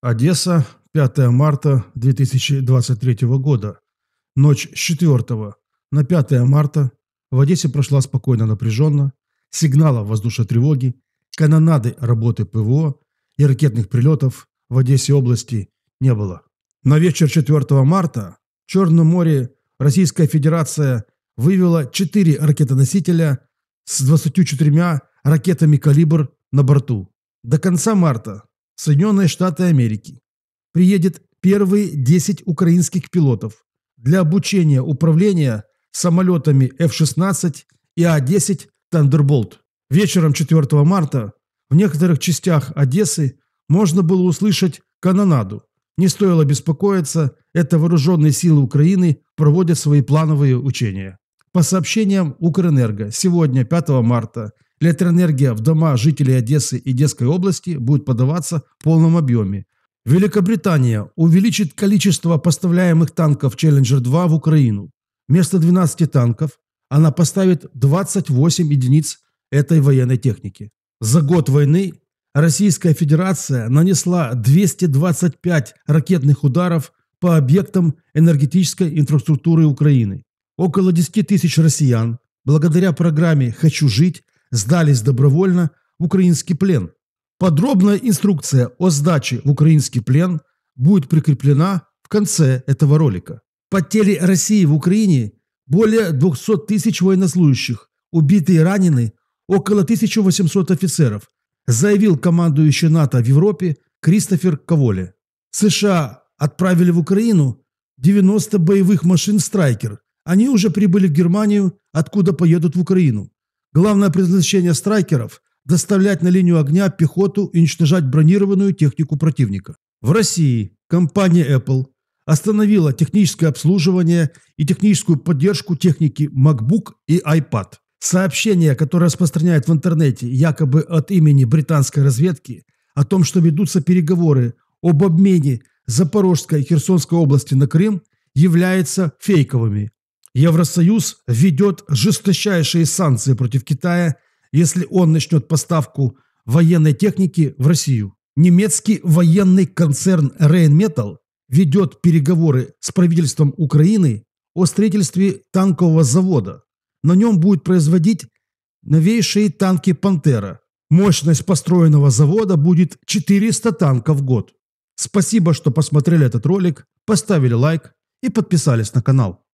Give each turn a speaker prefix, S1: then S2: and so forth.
S1: Одесса, 5 марта 2023 года. Ночь с 4 на 5 марта в Одессе прошла спокойно напряженно. Сигналов воздушной тревоги, канонады работы ПВО и ракетных прилетов в Одессе области не было. На вечер 4 марта в Черном море Российская Федерация вывела 4 ракетоносителя с 24 ракетами «Калибр» на борту. До конца марта Соединенные Штаты Америки. Приедет первые 10 украинских пилотов для обучения управления самолетами F-16 и А-10 Thunderbolt. Вечером 4 марта в некоторых частях Одессы можно было услышать канонаду. Не стоило беспокоиться, это вооруженные силы Украины проводят свои плановые учения. По сообщениям Укрэнерго, сегодня, 5 марта, Электроэнергия в дома жителей Одессы и Одесской области будет подаваться в полном объеме. Великобритания увеличит количество поставляемых танков Challenger 2 в Украину. Вместо 12 танков она поставит 28 единиц этой военной техники. За год войны Российская Федерация нанесла 225 ракетных ударов по объектам энергетической инфраструктуры Украины. Около 10 тысяч россиян благодаря программе «Хочу жить» здались добровольно в украинский плен. Подробная инструкция о сдаче в украинский плен будет прикреплена в конце этого ролика. Потери России в Украине – более 200 тысяч военнослужащих, убитые и ранены около 1800 офицеров, заявил командующий НАТО в Европе Кристофер Коволе. США отправили в Украину 90 боевых машин «Страйкер». Они уже прибыли в Германию, откуда поедут в Украину. Главное предназначение страйкеров – доставлять на линию огня пехоту и уничтожать бронированную технику противника. В России компания Apple остановила техническое обслуживание и техническую поддержку техники MacBook и iPad. Сообщение, которое распространяют в интернете якобы от имени британской разведки о том, что ведутся переговоры об обмене Запорожской и Херсонской области на Крым, является фейковыми. Евросоюз ведет жесточайшие санкции против Китая, если он начнет поставку военной техники в Россию. Немецкий военный концерн Rheinmetall ведет переговоры с правительством Украины о строительстве танкового завода. На нем будет производить новейшие танки «Пантера». Мощность построенного завода будет 400 танков в год. Спасибо, что посмотрели этот ролик, поставили лайк и подписались на канал.